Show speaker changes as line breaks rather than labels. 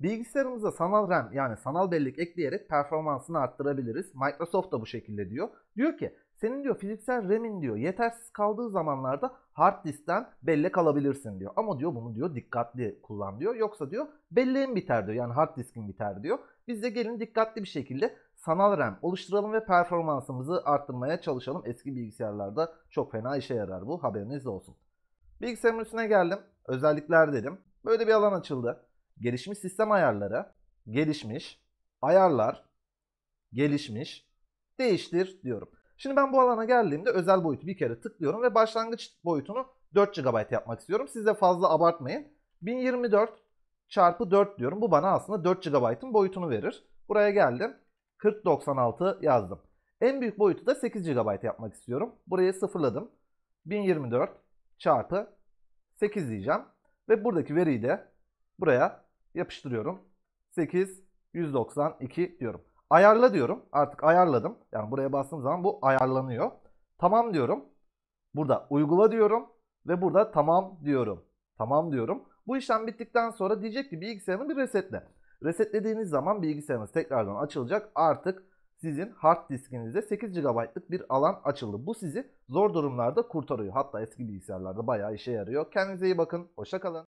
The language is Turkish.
Bilgisayarımıza sanal RAM yani sanal bellek ekleyerek performansını arttırabiliriz. Microsoft da bu şekilde diyor. Diyor ki senin diyor fiziksel RAM'in diyor yetersiz kaldığı zamanlarda hard diskten bellek alabilirsin diyor. Ama diyor bunu diyor dikkatli kullan diyor. Yoksa diyor belleğin biter diyor yani hard diskin biter diyor. Biz de gelin dikkatli bir şekilde sanal RAM oluşturalım ve performansımızı arttırmaya çalışalım. Eski bilgisayarlarda çok fena işe yarar bu haberiniz olsun. Bilgisayarın üstüne geldim. Özellikler dedim. Böyle bir alan açıldı. Gelişmiş sistem ayarları, gelişmiş, ayarlar, gelişmiş, değiştir diyorum. Şimdi ben bu alana geldiğimde özel boyutu bir kere tıklıyorum ve başlangıç boyutunu 4 GB yapmak istiyorum. Siz de fazla abartmayın. 1024 çarpı 4 diyorum. Bu bana aslında 4 GB'ın boyutunu verir. Buraya geldim. 4096 yazdım. En büyük boyutu da 8 GB yapmak istiyorum. Buraya sıfırladım. 1024 çarpı 8 diyeceğim. Ve buradaki veriyi de buraya yapıştırıyorum. 8, 192 diyorum. Ayarla diyorum. Artık ayarladım. Yani buraya bastığım zaman bu ayarlanıyor. Tamam diyorum. Burada uygula diyorum. Ve burada tamam diyorum. Tamam diyorum. Bu işlem bittikten sonra diyecek ki bilgisayarını bir resetle. Resetlediğiniz zaman bilgisayarınız tekrardan açılacak. Artık sizin hard diskinizde 8 GB'lık bir alan açıldı. Bu sizi zor durumlarda kurtarıyor. Hatta eski bilgisayarlarda bayağı işe yarıyor. Kendinize iyi bakın. Hoşça kalın.